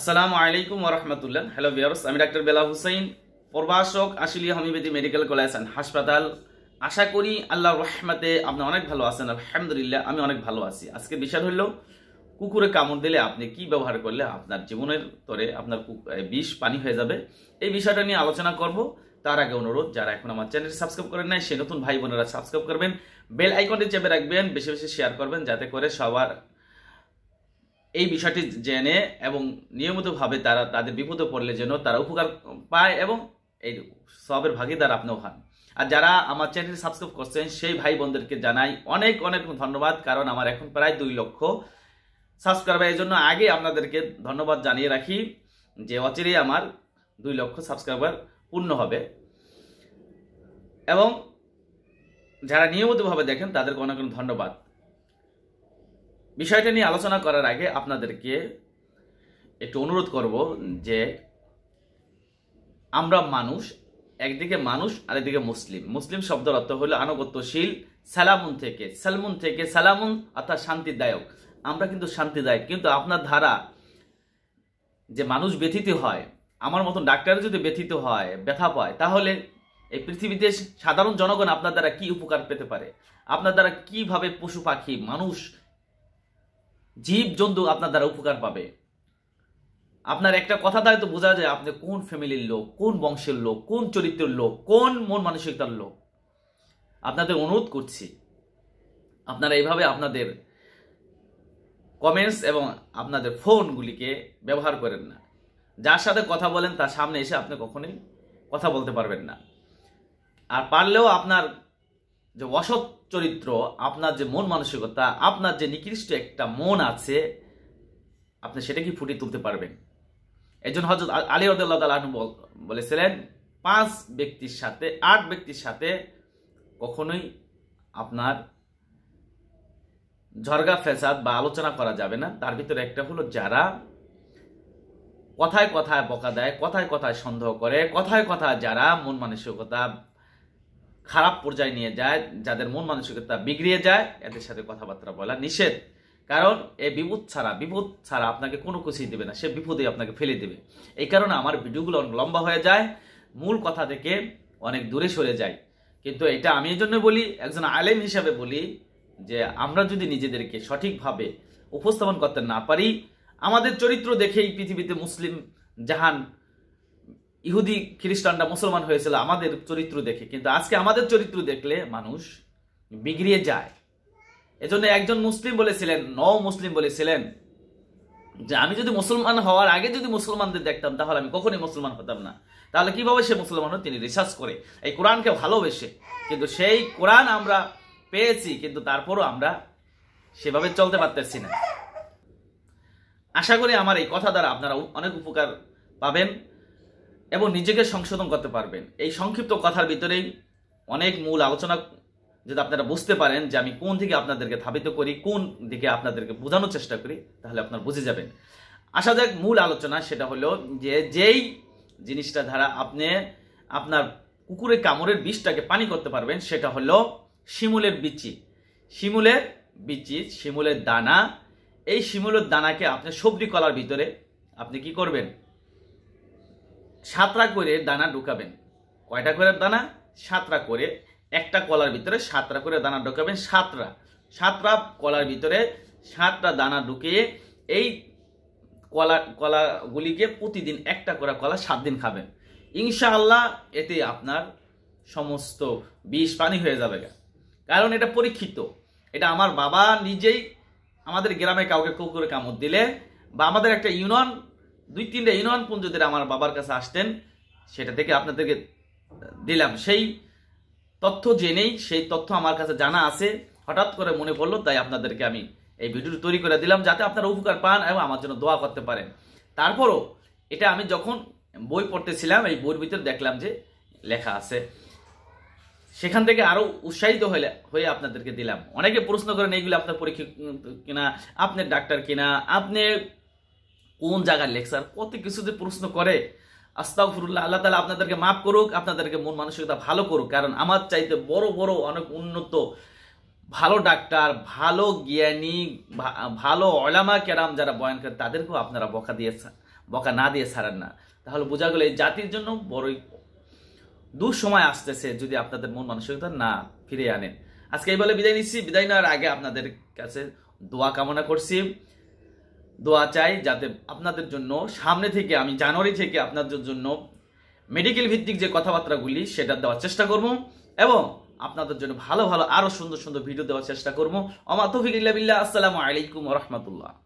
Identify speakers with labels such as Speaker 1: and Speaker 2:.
Speaker 1: আসসালামু আলাইকুম রহমতুল্লাহ হ্যালো ভিয়ার্স আমি ডাক্তার বেলা হুসেন প্রভাষক Ashulia homeopathy medical college and হাসপাতাল আশা করি আল্লাহ রহমাতে আপনি অনেক ভালো আছেন আলহামদুলিল্লাহ আমি অনেক ভালো আছি আজকে বিষয় হইল কুকুরে কামড় দিলে আপনি কি ব্যবহার করলে আপনার জীবনের তরে আপনার বিষ পানি হয়ে যাবে এই বিষয়টা নিয়ে আলোচনা করব তার আগে অনুরোধ যারা এখন আমার চ্যানেল সাবস্ক্রাইব করেন নাই সে নতুন ভাই বোনেরা সাবস্ক্রাইব করবেন বেল আইকনটি চেপে রাখবেন বেশি বেশি শেয়ার করবেন যাতে করে সবার এই বিষয়টি জেনে এবং নিয়মিতভাবে তারা তাদের বিপদে পড়লে যেন তারা উপকার পায় এবং এই সবের ভাগিদার আপনিও হন আর যারা আমার চ্যানেল সাবস্ক্রাইব করছেন সেই ভাই বোনদেরকে জানাই অনেক অনেক ধন্যবাদ কারণ আমার এখন প্রায় দুই লক্ষ সাবস্ক্রাইবার এই জন্য আগে আপনাদেরকে ধন্যবাদ জানিয়ে রাখি যে অচিরেই আমার দুই লক্ষ সাবস্ক্রাইবার পূর্ণ হবে এবং যারা নিয়মিতভাবে দেখেন তাদেরকে অনেক অনেক ধন্যবাদ বিষয়টা নিয়ে আলোচনা করার আগে আপনাদেরকে একটু অনুরোধ করব যে আমরা মানুষ একদিকে মানুষ আর একদিকে মুসলিম মুসলিম শব্দের অর্থ হলো আনুগত্যশীল সালামুন থেকে সালমুন থেকে সালামুন অর্থাৎ শান্তিদায়ক আমরা কিন্তু শান্তিদায়ক কিন্তু আপনার ধারা যে মানুষ ব্যথিত হয় আমার মতন ডাক্তার যদি ব্যথিত হয় ব্যথা পায় তাহলে এই পৃথিবীতে সাধারণ জনগণ আপনার দ্বারা কি উপকার পেতে পারে আপনার দ্বারা কিভাবে পশু পাখি মানুষ জীব জন্তু আপনার দ্বারা উপকার পাবে আপনার একটা কথা দ্বারা তো বোঝা যায় আপনি কোন ফ্যামিলির লোক কোন বংশের লোক কোন চরিত্রের লোক কোন মন মানসিকতার লোক আপনাদের অনুরোধ করছি আপনারা এইভাবে আপনাদের কমেন্টস এবং আপনাদের ফোনগুলিকে ব্যবহার করেন না যার সাথে কথা বলেন তার সামনে এসে আপনি কখনোই কথা বলতে পারবেন না আর পারলেও আপনার যে অসৎ চরিত্র আপনার যে মন মানসিকতা আপনার যে নিকৃষ্ট একটা মন আছে আপনি সেটা কি ফুটিয়ে তুলতে পারবেন একজন হজরত আলী রদুল্লাহ বলেছিলেন পাঁচ ব্যক্তির সাথে আট ব্যক্তির সাথে কখনোই আপনার ঝরগা ফেসাদ বা আলোচনা করা যাবে না তার ভিতরে একটা হলো যারা কথায় কথায় বকা দেয় কথায় কথায় সন্দেহ করে কথায় কথায় যারা মন মানসিকতা খারাপ পর্যায়ে নিয়ে যায় যাদের মন মানসিকতা বিগড়িয়ে যায় এদের সাথে কথাবার্তা বলা নিষেধ কারণ এ বিপদ ছাড়া বিপদ ছাড়া আপনাকে কোনো খুশি দেবে না সে বিপদে আপনাকে ফেলে দেবে এই কারণে আমার ভিডিওগুলো অনেক লম্বা হয়ে যায় মূল কথা থেকে অনেক দূরে সরে যায় কিন্তু এটা আমি এই জন্য বলি একজন আলেম হিসাবে বলি যে আমরা যদি নিজেদেরকে সঠিকভাবে উপস্থাপন করতে না পারি আমাদের চরিত্র দেখেই পৃথিবীতে মুসলিম জাহান ইহুদি খ্রিস্টানরা মুসলমান হয়েছিল আমাদের চরিত্র দেখে কিন্তু আজকে আমাদের চরিত্র দেখলে মানুষ বিগড়িয়ে যায় এজন্য একজন মুসলিম বলেছিলেন ন মুসলিম বলেছিলেন যে আমি যদি মুসলমান হওয়ার আগে যদি মুসলমানদের দেখতাম তাহলে আমি কখনোই মুসলমান হতাম না তাহলে কিভাবে সে মুসলমান তিনি রিসার্চ করে এই কোরআনকে ভালোবেসে কিন্তু সেই কোরআন আমরা পেয়েছি কিন্তু তারপরও আমরা সেভাবে চলতে পারতেছি না আশা করি আমার এই কথা দ্বারা আপনারা অনেক উপকার পাবেন এবং নিজেকে সংশোধন করতে পারবেন এই সংক্ষিপ্ত কথার ভিতরেই অনেক মূল আলোচনা যদি আপনারা বুঝতে পারেন যে আমি কোন দিকে আপনাদেরকে ধাবিত করি কোন দিকে আপনাদেরকে বোঝানোর চেষ্টা করি তাহলে আপনারা বুঝে যাবেন আসা যাক মূল আলোচনা সেটা হলো যে যেই জিনিসটা দ্বারা আপনি আপনার কুকুরের কামড়ের বিষটাকে পানি করতে পারবেন সেটা হলো শিমুলের বিচি শিমুলের বিচি শিমুলের দানা এই শিমুলের দানাকে আপনি সবজি কলার ভিতরে আপনি কি করবেন সাতরা করে দানা ঢুকাবেন কয়টা করে দানা সাতরা করে একটা কলার ভিতরে সাতরা করে দানা ঢুকাবেন সাতরা সাতরা কলার ভিতরে সাতটা দানা ঢুকিয়ে এই কলা কলাগুলিকে প্রতিদিন একটা করে কলা সাত দিন খাবেন ইনশাআল্লাহ এতে আপনার সমস্ত বিষ পানি হয়ে যাবে কারণ এটা পরীক্ষিত এটা আমার বাবা নিজেই আমাদের গ্রামে কাউকে কুকুরে কামড় দিলে বা আমাদের একটা ইউনিয়ন দুই তিনটা ইউনিয়ন পুঞ্জদের আমার বাবার কাছে আসতেন সেটা থেকে আপনাদেরকে দিলাম সেই তথ্য জেনেই সেই তথ্য আমার কাছে জানা আছে হঠাৎ করে মনে পড়লো তাই আপনাদেরকে আমি এই ভিডিওটি তৈরি করে দিলাম যাতে আপনারা উপকার পান এবং আমার জন্য দোয়া করতে পারেন তারপরও এটা আমি যখন বই পড়তেছিলাম এই বইয়ের ভিতরে দেখলাম যে লেখা আছে সেখান থেকে আরও উৎসাহিত হলে হয়ে আপনাদেরকে দিলাম অনেকে প্রশ্ন করেন এইগুলো আপনার পরীক্ষা কিনা আপনার ডাক্তার কিনা আপনি কোন জায়গার লেকচার কত কিছু যে প্রশ্ন করে আস্তাফরুল্লাহ আল্লাহ তালা আপনাদেরকে মাফ করুক আপনাদেরকে মন মানসিকতা ভালো করুক কারণ আমার চাইতে বড় বড় অনেক উন্নত ভালো ডাক্তার ভালো জ্ঞানী ভালো অলামা কেরাম যারা বয়ান করে তাদেরকেও আপনারা বকা দিয়ে বকা না দিয়ে ছাড়েন না তাহলে বোঝা গেল এই জাতির জন্য বড়ই দুঃসময় আসতেছে যদি আপনাদের মন মানসিকতা না ফিরে আনেন আজকে এই বলে বিদায় নিচ্ছি বিদায় নেওয়ার আগে আপনাদের কাছে দোয়া কামনা করছি দোয়া চাই যাতে আপনাদের জন্য সামনে থেকে আমি জানুয়ারি থেকে আপনাদের জন্য মেডিকেল ভিত্তিক যে কথাবার্তাগুলি সেটা দেওয়ার চেষ্টা করব এবং আপনাদের জন্য ভালো ভালো আরও সুন্দর সুন্দর ভিডিও দেওয়ার চেষ্টা করবো অমাতফিক ইল্লা বিল্লাহ আসসালামু আলাইকুম রহমতুল্লাহ